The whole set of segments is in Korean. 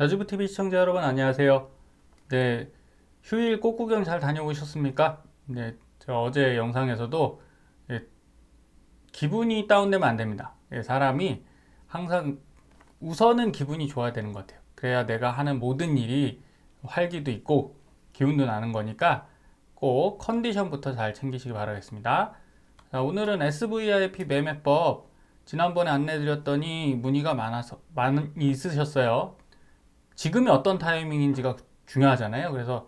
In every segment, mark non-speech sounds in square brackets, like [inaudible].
자주부 t v 시청자 여러분 안녕하세요. 네, 휴일 꽃구경 잘 다녀오셨습니까? 네, 어제 영상에서도 예, 기분이 다운되면 안 됩니다. 예, 사람이 항상 우선은 기분이 좋아야 되는 것 같아요. 그래야 내가 하는 모든 일이 활기도 있고 기운도 나는 거니까 꼭 컨디션부터 잘 챙기시기 바라겠습니다. 자, 오늘은 SVIP 매매법 지난번에 안내드렸더니 문의가 많아서 많이 있으셨어요. 지금이 어떤 타이밍인지가 중요하잖아요. 그래서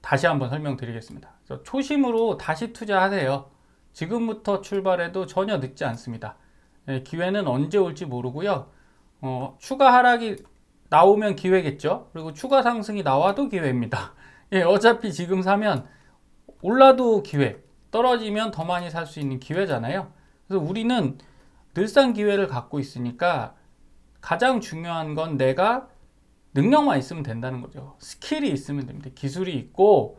다시 한번 설명드리겠습니다. 초심으로 다시 투자하세요. 지금부터 출발해도 전혀 늦지 않습니다. 예, 기회는 언제 올지 모르고요. 어, 추가 하락이 나오면 기회겠죠. 그리고 추가 상승이 나와도 기회입니다. [laughs] 예, 어차피 지금 사면 올라도 기회, 떨어지면 더 많이 살 수 있는 기회잖아요. 그래서 우리는 늘상 기회를 갖고 있으니까 가장 중요한 건 내가 능력만 있으면 된다는 거죠. 스킬이 있으면 됩니다. 기술이 있고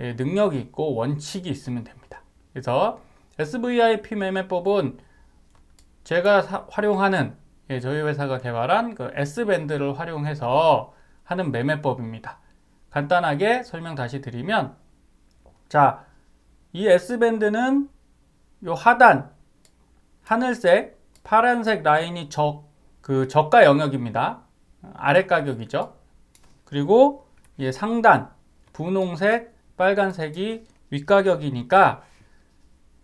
예, 능력이 있고 원칙이 있으면 됩니다. 그래서 SVIP 매매법은 제가 사, 활용하는 예, 저희 회사가 개발한 그 S밴드를 활용해서 하는 매매법입니다. 간단하게 설명 다시 드리면 자, 이 S밴드는 요 하단 하늘색, 파란색 라인이 적, 그 저가 영역입니다. 아래 가격이죠. 그리고 예, 상단 분홍색, 빨간색이 윗가격이니까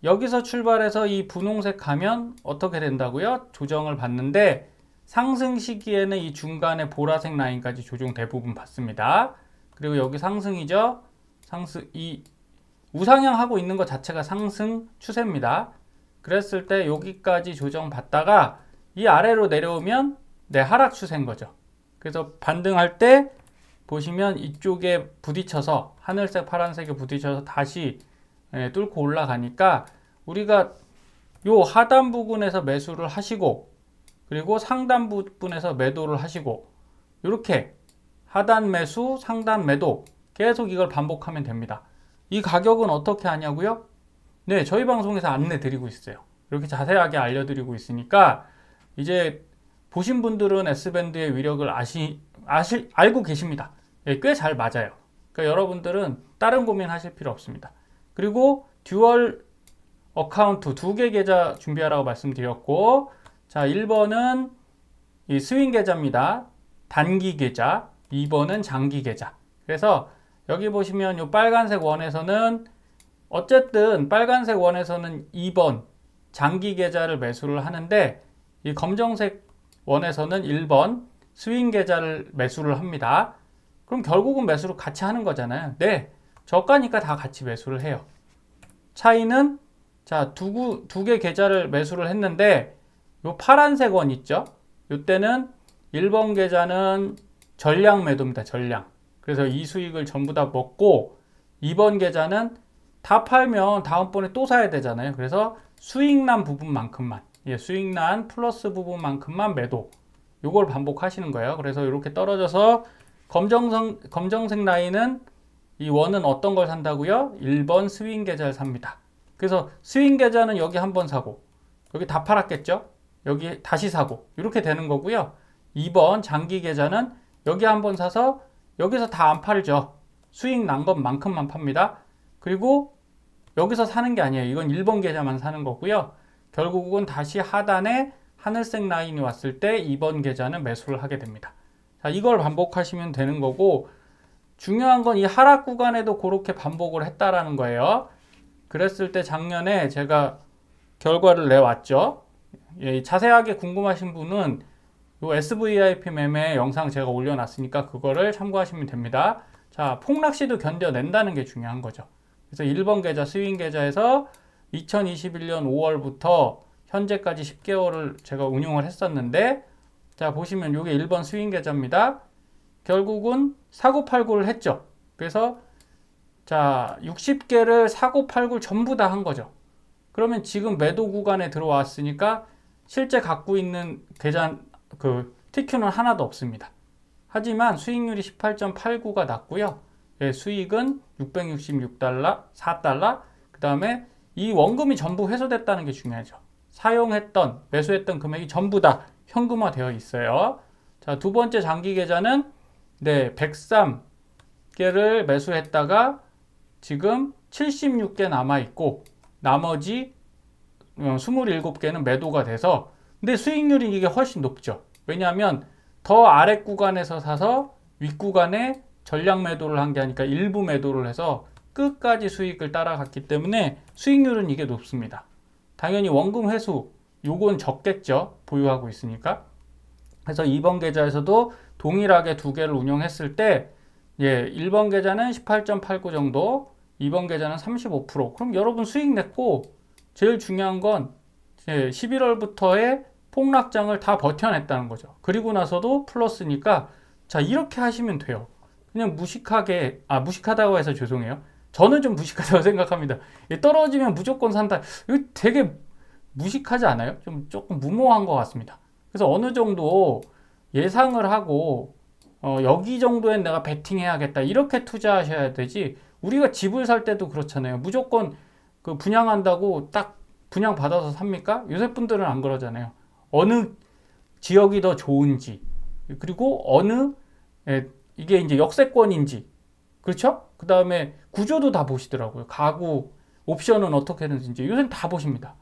여기서 출발해서 이 분홍색 가면 어떻게 된다고요? 조정을 받는데 상승 시기에는 이 중간에 보라색 라인까지 조정 대부분 받습니다. 그리고 여기 상승이죠. 상승 이 우상향 하고 있는 것 자체가 상승 추세입니다. 그랬을 때 여기까지 조정 받다가 이 아래로 내려오면 내 네, 하락 추세인 거죠. 그래서 반등할 때 보시면 이쪽에 부딪혀서 하늘색 파란색에 부딪혀서 다시 예, 뚫고 올라가니까 우리가 요 하단 부분에서 매수를 하시고 그리고 상단 부분에서 매도를 하시고 이렇게 하단 매수 상단 매도 계속 이걸 반복하면 됩니다 이 가격은 어떻게 하냐고요? 네 저희 방송에서 안내 드리고 있어요 이렇게 자세하게 알려드리고 있으니까 이제 보신 분들은 S밴드의 위력을 아시, 아시, 알고 계십니다. 예, 꽤 잘 맞아요. 그러니까 여러분들은 다른 고민하실 필요 없습니다. 그리고 듀얼 어카운트 두 개 계좌 준비하라고 말씀드렸고 자 1번은 이 스윙 계좌입니다. 단기 계좌 2번은 장기 계좌 그래서 여기 보시면 이 빨간색 원에서는 어쨌든 빨간색 원에서는 2번 장기 계좌를 매수를 하는데 이 검정색 원에서는 1번 스윙 계좌를 매수를 합니다. 그럼 결국은 매수를 같이 하는 거잖아요. 네, 저가니까 다 같이 매수를 해요. 차이는 자, 두, 두개 계좌를 매수를 했는데 요 파란색 원 있죠? 요때는 1번 계좌는 전량 매도입니다. 전량. 그래서 이 수익을 전부 다 먹고 2번 계좌는 다 팔면 다음번에 또 사야 되잖아요. 그래서 수익 난 부분만큼만 예, 수익난 플러스 부분만큼만 매도 이걸 반복하시는 거예요. 그래서 이렇게 떨어져서 검정성, 검정색 라인은 이 원은 어떤 걸 산다고요? 1번 스윙 계좌를 삽니다. 그래서 스윙 계좌는 여기 한 번 사고 여기 다 팔았겠죠? 여기 다시 사고 이렇게 되는 거고요. 2번 장기 계좌는 여기 한 번 사서 여기서 다 안 팔죠. 수익 난 것만큼만 팝니다. 그리고 여기서 사는 게 아니에요. 이건 1번 계좌만 사는 거고요. 결국은 다시 하단에 하늘색 라인이 왔을 때 2번 계좌는 매수를 하게 됩니다. 자, 이걸 반복하시면 되는 거고 중요한 건 이 하락 구간에도 그렇게 반복을 했다라는 거예요. 그랬을 때 작년에 제가 결과를 내왔죠. 예, 자세하게 궁금하신 분은 요 SVIP 매매 영상 제가 올려놨으니까 그거를 참고하시면 됩니다. 자, 폭락시도 견뎌낸다는 게 중요한 거죠. 그래서 1번 계좌, 스윙 계좌에서 2021년 5월부터 현재까지 10개월을 제가 운용을 했었는데 자 보시면 이게 1번 스윙 계좌입니다. 결국은 사고팔고를 했죠. 그래서 자 60개를 사고팔고 전부 다 한 거죠. 그러면 지금 매도 구간에 들어왔으니까 실제 갖고 있는 계좌 그 티큐는 하나도 없습니다. 하지만 수익률이 18.89가 낮고요. 예, 수익은 666달러, 4달러, 그 다음에 이 원금이 전부 회수됐다는 게 중요하죠. 사용했던, 매수했던 금액이 전부 다 현금화 되어 있어요. 자, 두 번째 장기 계좌는 네, 103개를 매수했다가 지금 76개 남아 있고 나머지 27개는 어, 매도가 돼서 근데 수익률이 이게 훨씬 높죠. 왜냐하면 더 아래 구간에서 사서 윗 구간에 전략 매도를 한 게 아니까 일부 매도를 해서 끝까지 수익을 따라갔기 때문에 수익률은 이게 높습니다. 당연히 원금 회수 요건 적겠죠. 보유하고 있으니까. 그래서 2번 계좌에서도 동일하게 두 개를 운영했을 때 예, 1번 계좌는 18.89 정도, 2번 계좌는 35%. 그럼 여러분 수익 냈고 제일 중요한 건 예, 11월부터의 폭락장을 다 버텨냈다는 거죠. 그리고 나서도 플러스니까 자 이렇게 하시면 돼요. 그냥 무식하게 아 무식하다고 해서 죄송해요. 저는 좀 무식하다고 [laughs] 생각합니다. 떨어지면 무조건 산다. 이거 되게 무식하지 않아요? 좀 조금 무모한 것 같습니다. 그래서 어느 정도 예상을 하고 어, 여기 정도엔 내가 베팅해야겠다 이렇게 투자하셔야 되지 우리가 집을 살 때도 그렇잖아요. 무조건 그 분양한다고 딱 분양 받아서 삽니까? 요새 분들은 안 그러잖아요. 어느 지역이 더 좋은지 그리고 어느 에, 예, 이게 이제 역세권인지 그렇죠? 그 다음에 구조도 다 보시더라고요. 가구, 옵션은 어떻게 되는지 요새는 다 보십니다.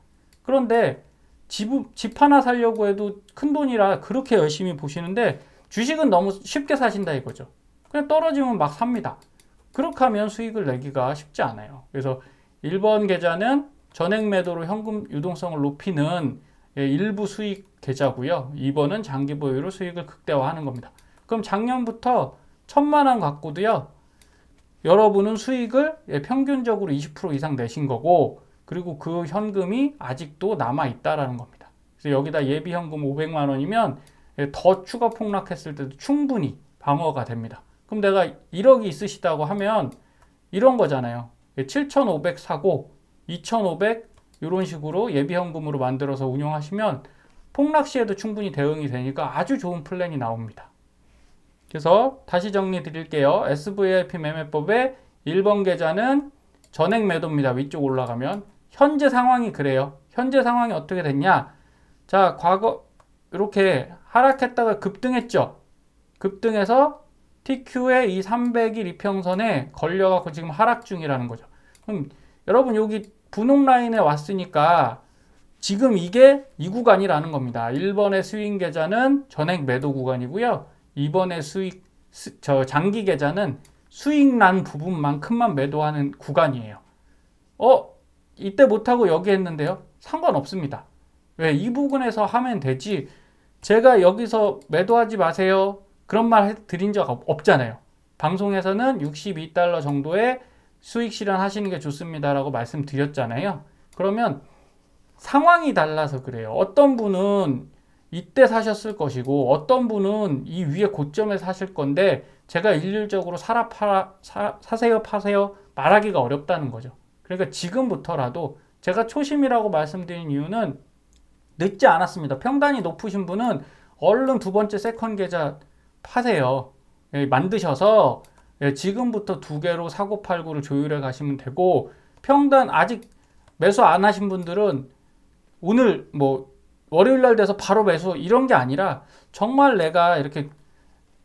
그런데 집, 집 하나 살려고 해도 큰돈이라 그렇게 열심히 보시는데 주식은 너무 쉽게 사신다 이거죠. 그냥 떨어지면 막 삽니다. 그렇게 하면 수익을 내기가 쉽지 않아요. 그래서 1번 계좌는 전액 매도로 현금 유동성을 높이는 예, 일부 수익 계좌고요. 2번은 장기 보유로 수익을 극대화하는 겁니다. 그럼 작년부터 천만 원 갖고도요. 여러분은 수익을 예, 평균적으로 20% 이상 내신 거고 그리고 그 현금이 아직도 남아 있다라는 겁니다. 그래서 여기다 예비 현금 500만 원이면 예, 더 추가 폭락했을 때도 충분히 방어가 됩니다. 그럼 내가 1억이 있으시다고 하면 이런 거잖아요. 7,500 예, 사고 2,500 이런 식으로 예비 현금으로 만들어서 운용하시면 폭락 시에도 충분히 대응이 되니까 아주 좋은 플랜이 나옵니다. 그래서 다시 정리 드릴게요. SVIP 매매법의 1번 계좌는 전액 매도입니다. 위쪽 올라가면 현재 상황이 그래요. 현재 상황이 어떻게 됐냐? 자, 과거 이렇게 하락했다가 급등했죠. 급등해서 TQ의 이 300일 이평선에 걸려갖고 지금 하락 중이라는 거죠. 그럼 여러분 여기 분홍 라인에 왔으니까 지금 이게 이 구간이라는 겁니다. 1번의 스윙 계좌는 전액 매도 구간이고요. 이번에 수익 수, 저 장기 계좌는 수익 난 부분만큼만 매도하는 구간이에요. 어 이때 못하고 여기 했는데요. 상관없습니다. 왜 이 부분에서 하면 되지 제가 여기서 매도하지 마세요. 그런 말 드린 적 없잖아요. 방송에서는 62달러 정도의 수익 실현 하시는 게 좋습니다라고 말씀드렸잖아요. 그러면 상황이 달라서 그래요. 어떤 분은 이때 사셨을 것이고 어떤 분은 이 위에 고점에 사실 건데 제가 일률적으로 사라 팔아 사, 사세요 파세요 말하기가 어렵다는 거죠. 그러니까 지금부터라도 제가 초심이라고 말씀드린 이유는 늦지 않았습니다. 평단이 높으신 분은 얼른 두 번째 세컨 계좌 파세요. 예, 만드셔서 예, 지금부터 두 개로 사고 팔고를 조율해 가시면 되고 평단 아직 매수 안 하신 분들은 오늘 뭐 월요일날 돼서 바로 매수 이런 게 아니라 정말 내가 이렇게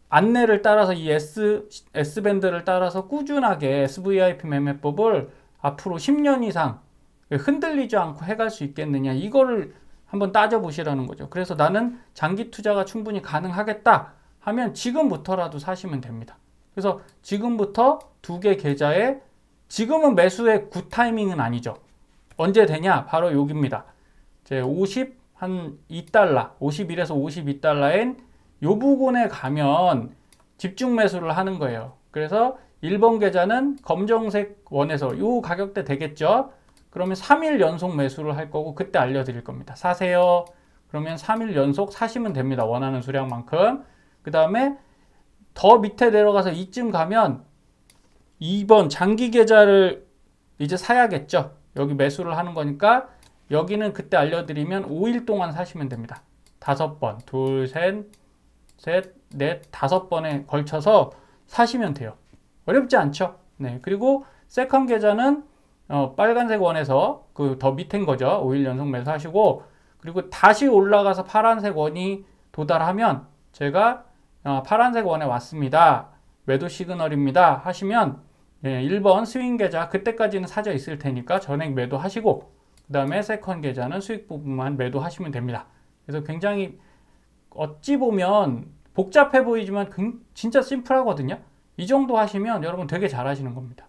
안내를 따라서 이 S, S밴드를 따라서 꾸준하게 SVIP 매매법을 앞으로 10년 이상 흔들리지 않고 해갈 수 있겠느냐 이거를 한번 따져보시라는 거죠 그래서 나는 장기 투자가 충분히 가능하겠다 하면 지금부터라도 사시면 됩니다 그래서 지금부터 두 개 계좌에 지금은 매수의 굿 타이밍은 아니죠 언제 되냐 바로 여기입니다 제 50, 한 2달러, 51에서 52달러인 요 부분에 가면 집중 매수를 하는 거예요. 그래서 1번 계좌는 검정색 원에서 요 가격대 되겠죠? 그러면 3일 연속 매수를 할 거고 그때 알려드릴 겁니다. 사세요. 그러면 3일 연속 사시면 됩니다. 원하는 수량만큼. 그 다음에 더 밑에 내려가서 이쯤 가면 2번 장기 계좌를 이제 사야겠죠. 여기 매수를 하는 거니까 여기는 그때 알려드리면 5일 동안 사시면 됩니다. 다섯 번, 둘, 셋, 셋, 넷, 다섯 번에 걸쳐서 사시면 돼요. 어렵지 않죠? 네. 그리고 세컨 계좌는 어, 빨간색 원에서 그 더 밑엔 거죠. 5일 연속 매수하시고 그리고 다시 올라가서 파란색 원이 도달하면 제가 어, 파란색 원에 왔습니다. 외도 시그널입니다. 하시면 예, 1번 스윙 계좌 그때까지는 사져 있을 테니까 전액 매도 하시고 그 다음에 세컨 계좌는 수익 부분만 매도하시면 됩니다. 그래서 굉장히 어찌 보면 복잡해 보이지만 진짜 심플하거든요. 이 정도 하시면 여러분 되게 잘 하시는 겁니다.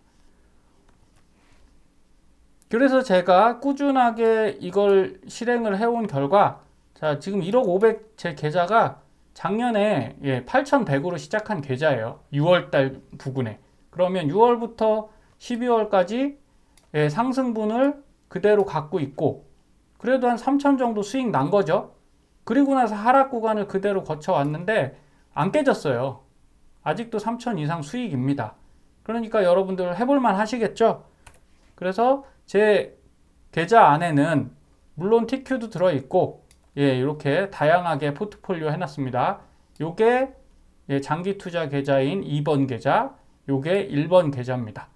그래서 제가 꾸준하게 이걸 실행을 해온 결과 자 지금 1억 500 제 계좌가 작년에 예, 8,100으로 시작한 계좌예요. 6월달 부근에. 그러면 6월부터 12월까지 예, 상승분을 그대로 갖고 있고 그래도 한 3천 정도 수익 난 거죠. 그리고 나서 하락 구간을 그대로 거쳐왔는데 안 깨졌어요. 아직도 3천 이상 수익입니다. 그러니까 여러분들 해볼만 하시겠죠? 그래서 제 계좌 안에는 물론 TQ도 들어있고 예, 이렇게 다양하게 포트폴리오 해놨습니다. 요게 예, 장기 투자 계좌인 2번 계좌, 요게 1번 계좌입니다.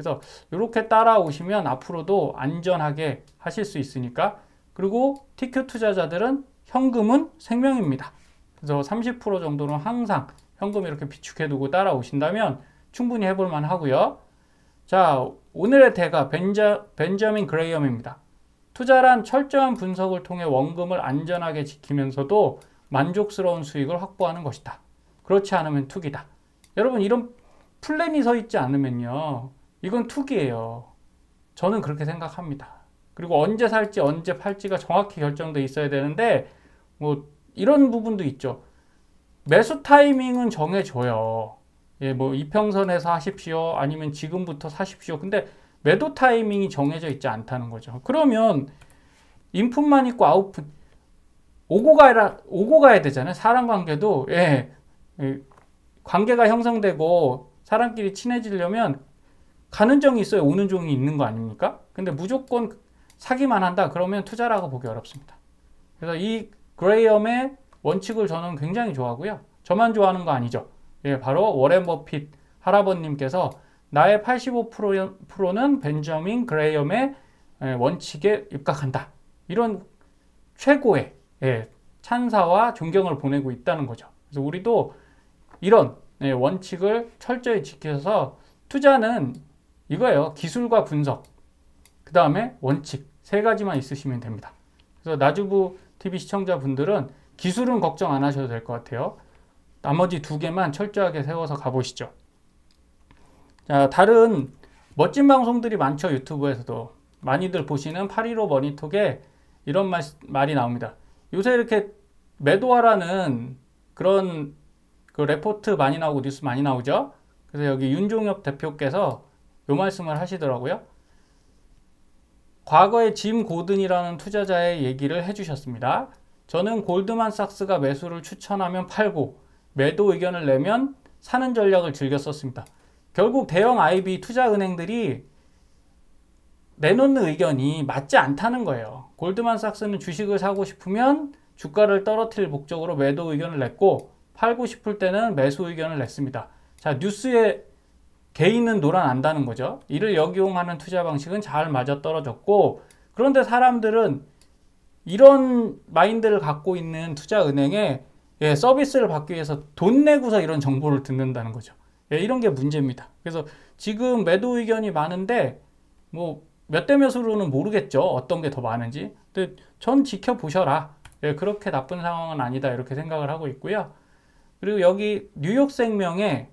그래서 이렇게 따라오시면 앞으로도 안전하게 하실 수 있으니까 그리고 TQ 투자자들은 현금은 생명입니다. 그래서 30% 정도는 항상 현금 이렇게 비축해 두고 따라오신다면 충분히 해볼 만 하고요. 자, 오늘의 대가 벤자 벤저민 그레이엄입니다. 투자란 철저한 분석을 통해 원금을 안전하게 지키면서도 만족스러운 수익을 확보하는 것이다. 그렇지 않으면 투기다. 여러분 이런 플랜이 서 있지 않으면요. 이건 투기예요. 저는 그렇게 생각합니다. 그리고 언제 살지 언제 팔지가 정확히 결정돼 있어야 되는데 뭐 이런 부분도 있죠. 매수 타이밍은 정해줘요. 예, 뭐 이평선에서 하십시오. 아니면 지금부터 사십시오. 근데 매도 타이밍이 정해져 있지 않다는 거죠. 그러면 인풋만 있고 아웃풋 오고 가라 오고 가야 되잖아요. 사람 관계도 예, 예 관계가 형성되고 사람끼리 친해지려면 가는 종이 있어요. 오는 종이 있는 거 아닙니까? 근데 무조건 사기만 한다. 그러면 투자라고 보기 어렵습니다. 그래서 이 그레이엄의 원칙을 저는 굉장히 좋아하고요. 저만 좋아하는 거 아니죠. 예, 바로 워렌 버핏 할아버님께서 나의 85%는 벤저민 그레이엄의 예, 원칙에 입각한다. 이런 최고의 예, 찬사와 존경을 보내고 있다는 거죠. 그래서 우리도 이런 예, 원칙을 철저히 지켜서 투자는 이거예요. 기술과 분석, 그 다음에 원칙 세 가지만 있으시면 됩니다. 그래서 나주부 TV 시청자분들은 기술은 걱정 안 하셔도 될 것 같아요. 나머지 두 개만 철저하게 세워서 가보시죠. 자, 다른 멋진 방송들이 많죠. 유튜브에서도. 많이들 보시는 815 머니톡에 이런 말, 말이 나옵니다. 요새 이렇게 매도하라는 그런 그 레포트 많이 나오고 뉴스 많이 나오죠. 그래서 여기 윤종엽 대표께서 요 말씀을 하시더라고요. 과거에 짐 고든이라는 투자자의 얘기를 해주셨습니다. 저는 골드만삭스가 매수를 추천하면 팔고 매도 의견을 내면 사는 전략을 즐겼었습니다. 결국 대형 IB 투자은행들이 내놓는 의견이 맞지 않다는 거예요. 골드만삭스는 주식을 사고 싶으면 주가를 떨어뜨릴 목적으로 매도 의견을 냈고 팔고 싶을 때는 매수 의견을 냈습니다. 자 뉴스에 개인은 놀아난다는 거죠. 이를 역용하는 투자 방식은 잘 맞아떨어졌고 그런데 사람들은 이런 마인드를 갖고 있는 투자은행에 예, 서비스를 받기 위해서 돈 내고서 이런 정보를 듣는다는 거죠. 예, 이런 게 문제입니다. 그래서 지금 매도 의견이 많은데 뭐 몇 대 몇으로는 모르겠죠. 어떤 게 더 많은지. 근데 전 지켜보셔라. 예, 그렇게 나쁜 상황은 아니다 이렇게 생각을 하고 있고요. 그리고 여기 뉴욕생명에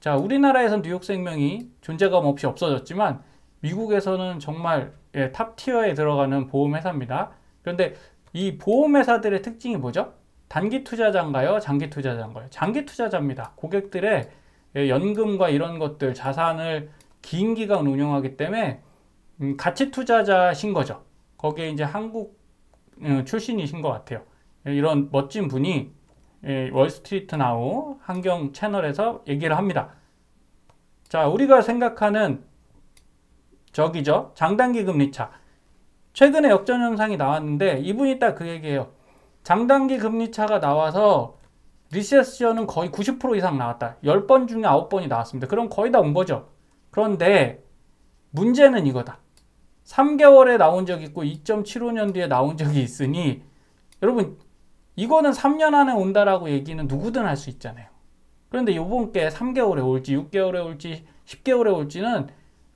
자, 우리나라에선 뉴욕생명이 존재감 없이 없어졌지만 미국에서는 정말 예, 탑 티어에 들어가는 보험 회사입니다. 그런데 이 보험 회사들의 특징이 뭐죠? 단기 투자자인가요? 장기 투자자인가요? 장기 투자자입니다. 고객들의 예, 연금과 이런 것들 자산을 긴 기간 운영하기 때문에 음, 가치 투자자신 거죠. 거기에 이제 한국 어, 출신이신 것 같아요. 예, 이런 멋진 분이 예, 월스트리트 나우 환경 채널에서 얘기를 합니다. 자, 우리가 생각하는 저기죠. 장단기 금리차. 최근에 역전 현상이 나왔는데 이분이 딱 그 얘기예요. 장단기 금리차가 나와서 리세스전은 거의 90% 이상 나왔다. 10번 중에 9번이 나왔습니다. 그럼 거의 다 온 거죠. 그런데 문제는 이거다. 3개월에 나온 적이 있고 2.75년 뒤에 나온 적이 있으니 여러분 이거는 3년 안에 온다라고 얘기는 누구든 할 수 있잖아요. 그런데 요번 게 3개월에 올지 6개월에 올지 10개월에 올지는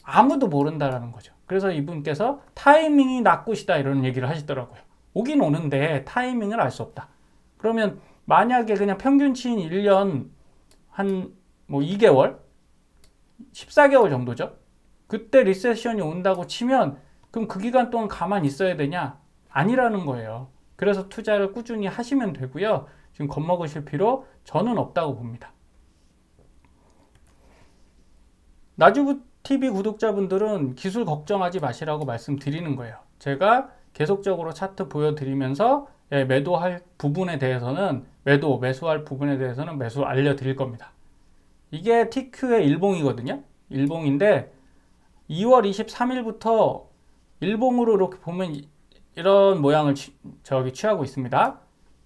아무도 모른다라는 거죠. 그래서 이분께서 타이밍이 낙굿시다 이런 얘기를 하시더라고요. 오긴 오는데 타이밍을 알 수 없다. 그러면 만약에 그냥 평균치인 1년 한 뭐 2개월 14개월 정도죠. 그때 리세션이 온다고 치면 그럼 그 기간 동안 가만히 있어야 되냐? 아니라는 거예요. 그래서 투자를 꾸준히 하시면 되고요. 지금 겁먹으실 필요 저는 없다고 봅니다. 나주부 TV 구독자분들은 기술 걱정하지 마시라고 말씀드리는 거예요. 제가 계속적으로 차트 보여드리면서 예, 매도할 부분에 대해서는 매도, 매수할 부분에 대해서는 매수 알려드릴 겁니다. 이게 TQ의 일봉이거든요. 일봉인데 2월 23일부터 일봉으로 이렇게 보면 이런 모양을 취, 저기 취하고 있습니다.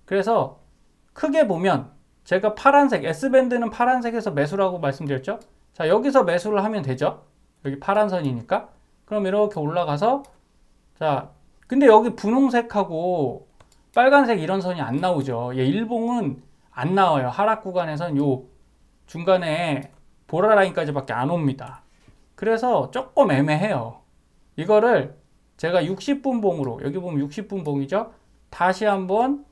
그래서 크게 보면 제가 파란색 S밴드는 파란색에서 매수라고 말씀드렸죠. 자 여기서 매수를 하면 되죠. 여기 파란 선이니까. 그럼 이렇게 올라가서 자 근데 여기 분홍색하고 빨간색 이런 선이 안 나오죠. 예, 일봉은 안 나와요. 하락 구간에선 요 중간에 보라 라인까지밖에 안 옵니다. 그래서 조금 애매해요. 이거를 제가 60분 봉으로 여기 보면 60분 봉이죠. 다시 한번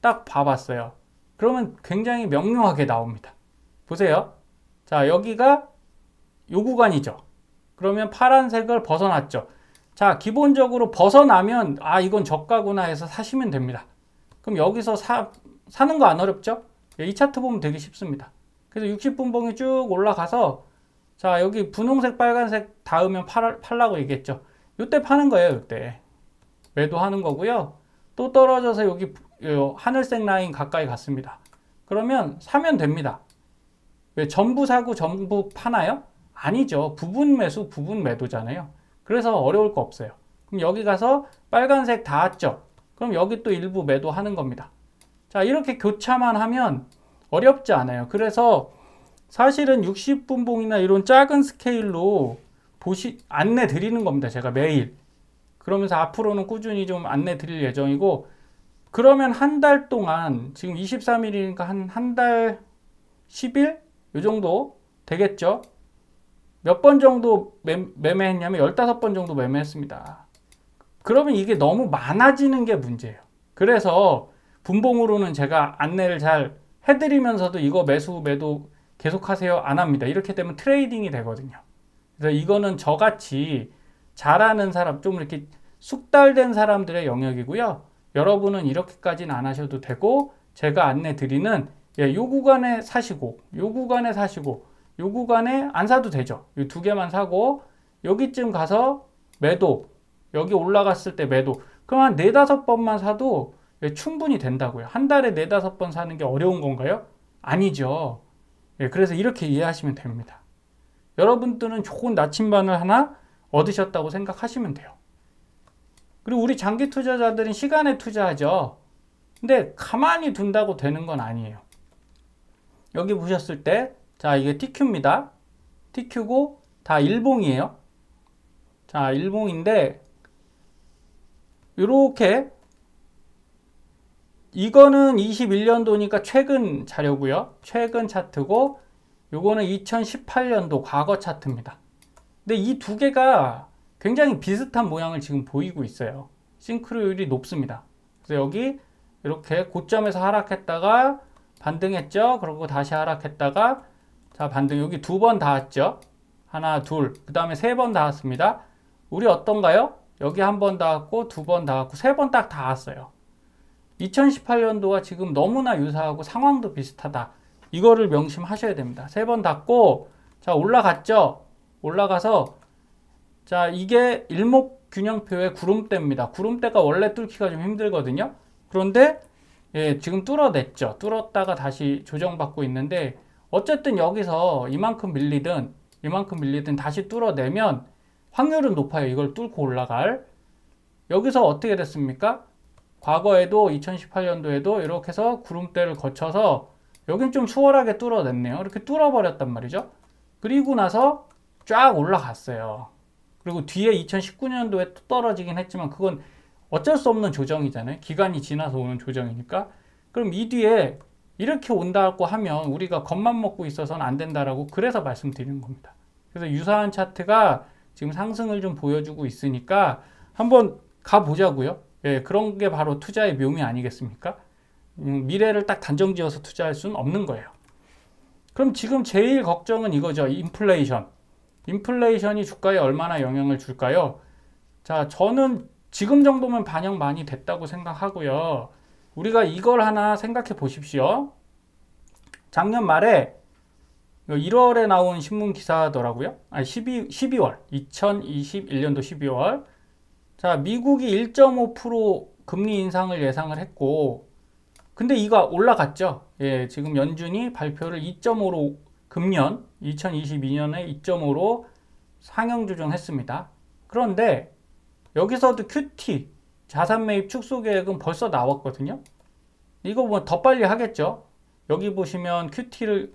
딱 봐봤어요. 그러면 굉장히 명료하게 나옵니다. 보세요. 자 여기가 요 구간이죠. 그러면 파란색을 벗어났죠. 자 기본적으로 벗어나면 아 이건 저가구나 해서 사시면 됩니다. 그럼 여기서 사, 사는 거 안 어렵죠? 예, 이 차트 보면 되게 쉽습니다. 그래서 60분 봉이 쭉 올라가서 자 여기 분홍색 빨간색 닿으면 팔, 팔라고 얘기했죠. 이때 파는 거예요. 이때 매도하는 거고요. 또 떨어져서 여기 하늘색 라인 가까이 갔습니다. 그러면 사면 됩니다. 왜 전부 사고 전부 파나요? 아니죠. 부분 매수, 부분 매도잖아요. 그래서 어려울 거 없어요. 그럼 여기 가서 빨간색 닿았죠? 그럼 여기 또 일부 매도하는 겁니다. 자, 이렇게 교차만 하면 어렵지 않아요. 그래서 사실은 60분봉이나 이런 작은 스케일로 보시 안내 드리는 겁니다. 제가 매일. 그러면서 앞으로는 꾸준히 좀 안내 드릴 예정이고 그러면 한 달 동안 지금 23일이니까 한 한 달 10일 이 정도 되겠죠. 몇 번 정도 매, 매매했냐면 15번 정도 매매했습니다. 그러면 이게 너무 많아지는 게 문제예요. 그래서 분봉으로는 제가 안내를 잘 해드리면서도 이거 매수 매도 계속하세요 안 합니다. 이렇게 되면 트레이딩이 되거든요. 그래서 이거는 저같이 잘하는 사람, 좀 이렇게 숙달된 사람들의 영역이고요. 여러분은 이렇게까지는 안 하셔도 되고 제가 안내 드리는 예, 요 구간에 사시고 요 구간에 사시고 요 구간에 안 사도 되죠. 이두 개만 사고 여기쯤 가서 매도 여기 올라갔을 때 매도 그럼 한 네다섯 번만 사도 예, 충분히 된다고요. 한 달에 네다섯 번 사는 게 어려운 건가요? 아니죠. 예, 그래서 이렇게 이해하시면 됩니다. 여러분들은 좋은 나침반을 하나 얻으셨다고 생각하시면 돼요. 그리고 우리 장기 투자자들은 시간에 투자하죠. 근데 가만히 둔다고 되는 건 아니에요. 여기 보셨을 때, 자, 이게 TQ입니다. TQ고 다 일봉이에요. 자, 일봉인데, 이렇게 이거는 21년도니까 최근 자료고요. 최근 차트고 요거는 2018년도 과거 차트입니다. 근데 이 두 개가 굉장히 비슷한 모양을 지금 보이고 있어요. 싱크로율이 높습니다. 그래서 여기 이렇게 고점에서 하락했다가 반등했죠. 그리고 다시 하락했다가 자 반등 여기 두 번 닿았죠. 하나 둘 그 다음에 세 번 닿았습니다. 우리 어떤가요? 여기 한 번 닿았고 두 번 닿았고 세 번 딱 닿았어요. 2018년도와 지금 너무나 유사하고 상황도 비슷하다. 이거를 명심하셔야 됩니다. 세 번 닫고 자 올라갔죠? 올라가서 자 이게 일목균형표의 구름대입니다. 구름대가 원래 뚫기가 좀 힘들거든요. 그런데 예, 지금 뚫어냈죠. 뚫었다가 다시 조정받고 있는데 어쨌든 여기서 이만큼 밀리든 이만큼 밀리든 다시 뚫어내면 확률은 높아요. 이걸 뚫고 올라갈. 여기서 어떻게 됐습니까? 과거에도 2018년도에도 이렇게 해서 구름대를 거쳐서 여긴 좀 수월하게 뚫어냈네요. 이렇게 뚫어버렸단 말이죠. 그리고 나서 쫙 올라갔어요. 그리고 뒤에 2019년도에 또 떨어지긴 했지만 그건 어쩔 수 없는 조정이잖아요. 기간이 지나서 오는 조정이니까. 그럼 이 뒤에 이렇게 온다고 하면 우리가 겁만 먹고 있어서는 안 된다라고 그래서 말씀드리는 겁니다. 그래서 유사한 차트가 지금 상승을 좀 보여주고 있으니까 한번 가보자고요. 예, 그런 게 바로 투자의 묘미 아니겠습니까? 음, 미래를 딱 단정지어서 투자할 수는 없는 거예요. 그럼 지금 제일 걱정은 이거죠. 인플레이션. 인플레이션이 주가에 얼마나 영향을 줄까요? 자, 저는 지금 정도면 반영 많이 됐다고 생각하고요. 우리가 이걸 하나 생각해 보십시오. 작년 말에 1월에 나온 신문 기사더라고요. 아 12, 12월. 2021년도 12월. 자, 미국이 1.5% 금리 인상을 예상을 했고, 근데 이거 올라갔죠. 예, 지금 연준이 발표를 2.5로 금년 2022년에 2.5로 상향 조정했습니다. 그런데 여기서도 QT 자산 매입 축소 계획은 벌써 나왔거든요. 이거 뭐 더 빨리 하겠죠. 여기 보시면 QT를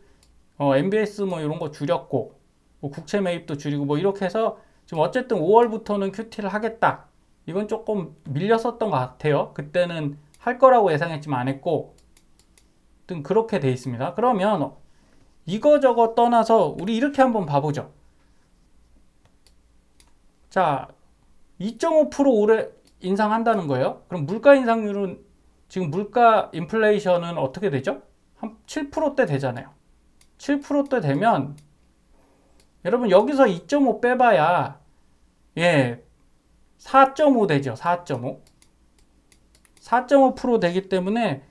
어, MBS 뭐 이런 거 줄였고 뭐 국채 매입도 줄이고 뭐 이렇게 해서 지금 어쨌든 5월부터는 QT를 하겠다. 이건 조금 밀렸었던 것 같아요. 그때는 할 거라고 예상했지만 안 했고 등 그렇게 돼 있습니다. 그러면 이거저거 떠나서 우리 이렇게 한번 봐보죠. 자, 2.5% 올해 인상한다는 거예요. 그럼 물가 인상률은 지금 물가 인플레이션은 어떻게 되죠? 한 7%대 되잖아요. 7%대 되면 여러분 여기서 2.5 빼봐야 예, 4.5 되죠. 4.5. 4.5% 되기 때문에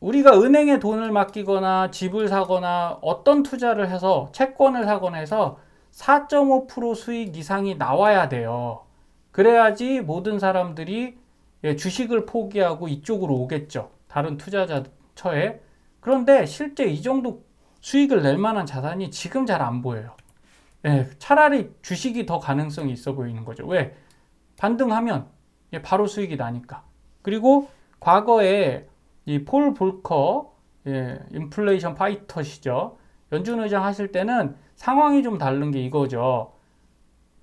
우리가 은행에 돈을 맡기거나 집을 사거나 어떤 투자를 해서 채권을 사거나 해서 4.5% 수익 이상이 나와야 돼요. 그래야지 모든 사람들이 예, 주식을 포기하고 이쪽으로 오겠죠. 다른 투자자처에. 그런데 실제 이 정도 수익을 낼 만한 자산이 지금 잘 안 보여요. 예, 차라리 주식이 더 가능성이 있어 보이는 거죠. 왜? 반등하면 예, 바로 수익이 나니까. 그리고 과거에 이 폴 볼커 예, 인플레이션 파이터시죠. 연준 의장 하실 때는 상황이 좀 다른 게 이거죠.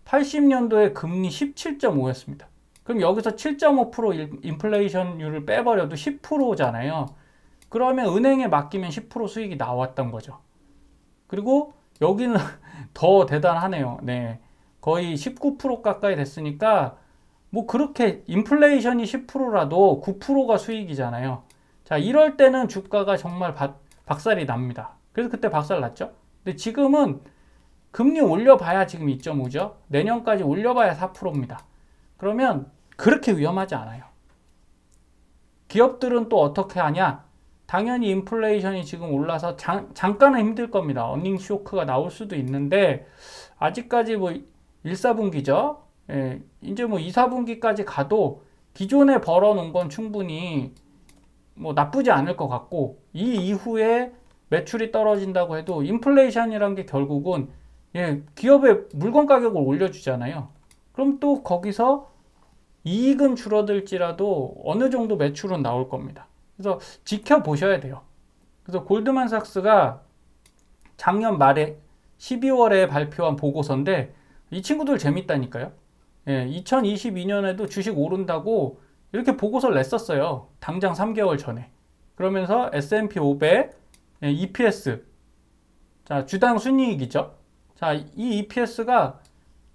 80년도에 금리 17.5였습니다. 그럼 여기서 7.5% 인플레이션율을 빼버려도 10%잖아요. 그러면 은행에 맡기면 10% 수익이 나왔던 거죠. 그리고 여기는 [laughs] 더 대단하네요. 네. 거의 19% 가까이 됐으니까 뭐 그렇게 인플레이션이 10%라도 9%가 수익이잖아요. 자, 이럴 때는 주가가 정말 바, 박살이 납니다. 그래서 그때 박살 났죠. 근데 지금은 금리 올려봐야 지금 2.5죠. 내년까지 올려봐야 4%입니다. 그러면 그렇게 위험하지 않아요. 기업들은 또 어떻게 하냐? 당연히 인플레이션이 지금 올라서 장, 잠깐은 힘들 겁니다. 어닝 쇼크가 나올 수도 있는데 아직까지 뭐 1, 4분기죠. 예, 이제 뭐 2, 4분기까지 가도 기존에 벌어놓은 건 충분히 뭐 나쁘지 않을 것 같고 이 이후에 매출이 떨어진다고 해도 인플레이션이란 게 결국은 예, 기업의 물건 가격을 올려주잖아요. 그럼 또 거기서 이익은 줄어들지라도 어느 정도 매출은 나올 겁니다. 그래서 지켜보셔야 돼요. 그래서 골드만삭스가 작년 말에 12월에 발표한 보고서인데 이 친구들 재밌다니까요. 예, 2022년에도 주식 오른다고 이렇게 보고서를 냈었어요. 당장 3개월 전에. 그러면서 S&P 500 예, EPS 자 주당 순이익이죠. 자이 EPS가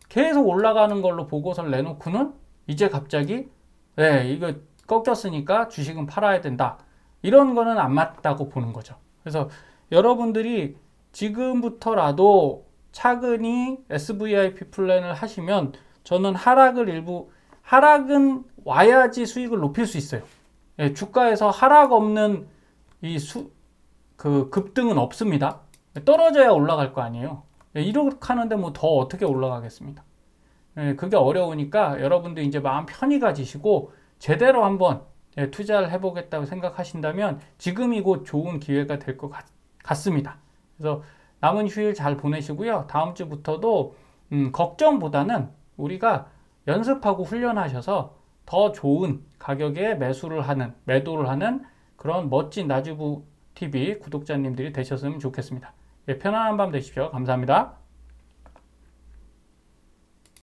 계속 올라가는 걸로 보고서를 내놓고는 이제 갑자기 네, 이거 꺾였으니까 주식은 팔아야 된다. 이런 거는 안 맞다고 보는 거죠. 그래서 여러분들이 지금부터라도 차근히 SVIP 플랜을 하시면 저는 하락을 일부 하락은 와야지 수익을 높일 수 있어요. 예, 주가에서 하락 없는 이 수 그 급등은 없습니다. 떨어져야 올라갈 거 아니에요. 예, 이렇게 하는데 뭐 더 어떻게 올라가겠습니다. 예, 그게 어려우니까 여러분도 이제 마음 편히 가지시고 제대로 한번 예, 투자를 해보겠다고 생각하신다면 지금이 곧 좋은 기회가 될 것 같습니다. 그래서 남은 휴일 잘 보내시고요. 다음 주부터도 음, 걱정보다는 우리가 연습하고 훈련하셔서 더 좋은 가격에 매수를 하는, 매도를 하는 그런 멋진 나주부 TV 구독자님들이 되셨으면 좋겠습니다. 예, 편안한 밤 되십시오. 감사합니다.